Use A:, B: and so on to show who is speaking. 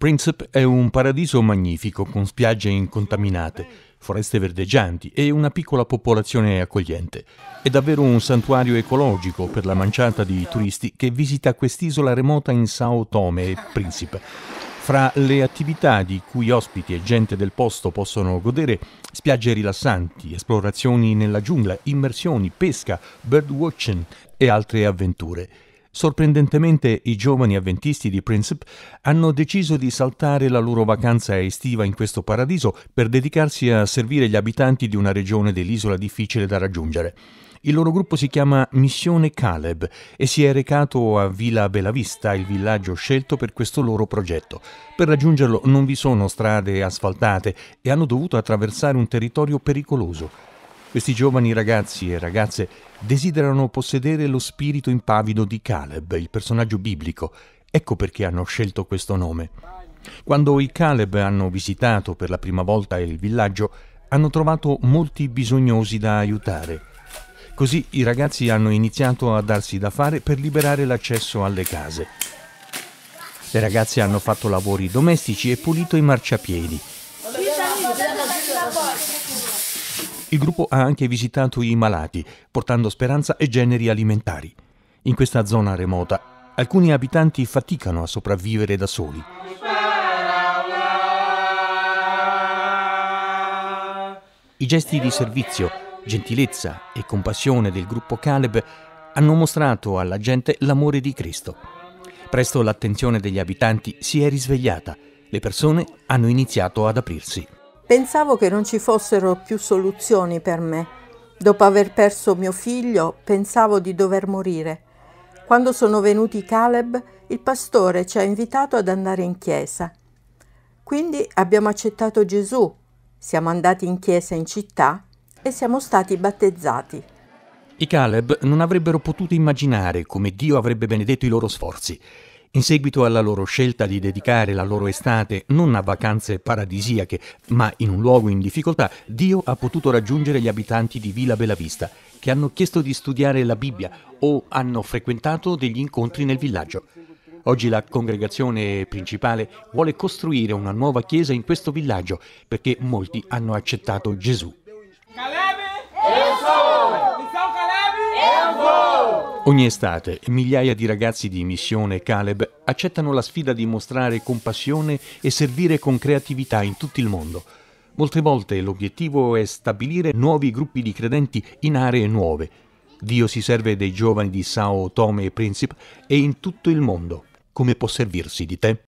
A: Principe è un paradiso magnifico con spiagge incontaminate, foreste verdeggianti e una piccola popolazione accogliente. È davvero un santuario ecologico per la manciata di turisti che visita quest'isola remota in Sao Tome e Principe. Fra le attività di cui ospiti e gente del posto possono godere, spiagge rilassanti, esplorazioni nella giungla, immersioni, pesca, birdwatching e altre avventure. Sorprendentemente i giovani avventisti di Princip hanno deciso di saltare la loro vacanza estiva in questo paradiso per dedicarsi a servire gli abitanti di una regione dell'isola difficile da raggiungere. Il loro gruppo si chiama Missione Caleb e si è recato a Villa Belavista, il villaggio scelto per questo loro progetto. Per raggiungerlo non vi sono strade asfaltate e hanno dovuto attraversare un territorio pericoloso. Questi giovani ragazzi e ragazze desiderano possedere lo spirito impavido di Caleb, il personaggio biblico. Ecco perché hanno scelto questo nome. Quando i Caleb hanno visitato per la prima volta il villaggio, hanno trovato molti bisognosi da aiutare. Così i ragazzi hanno iniziato a darsi da fare per liberare l'accesso alle case. Le ragazze hanno fatto lavori domestici e pulito i marciapiedi. Il gruppo ha anche visitato i malati, portando speranza e generi alimentari. In questa zona remota, alcuni abitanti faticano a sopravvivere da soli. I gesti di servizio, gentilezza e compassione del gruppo Caleb hanno mostrato alla gente l'amore di Cristo. Presto l'attenzione degli abitanti si è risvegliata, le persone hanno iniziato ad aprirsi.
B: Pensavo che non ci fossero più soluzioni per me. Dopo aver perso mio figlio, pensavo di dover morire. Quando sono venuti Caleb, il pastore ci ha invitato ad andare in chiesa. Quindi abbiamo accettato Gesù, siamo andati in chiesa in città e siamo stati battezzati.
A: I Caleb non avrebbero potuto immaginare come Dio avrebbe benedetto i loro sforzi. In seguito alla loro scelta di dedicare la loro estate non a vacanze paradisiache, ma in un luogo in difficoltà, Dio ha potuto raggiungere gli abitanti di Villa Bellavista, che hanno chiesto di studiare la Bibbia o hanno frequentato degli incontri nel villaggio. Oggi la congregazione principale vuole costruire una nuova chiesa in questo villaggio perché molti hanno accettato Gesù. Ogni estate migliaia di ragazzi di Missione Caleb accettano la sfida di mostrare compassione e servire con creatività in tutto il mondo. Molte volte l'obiettivo è stabilire nuovi gruppi di credenti in aree nuove. Dio si serve dei giovani di Sao Tome e Principe e in tutto il mondo. Come può servirsi di te?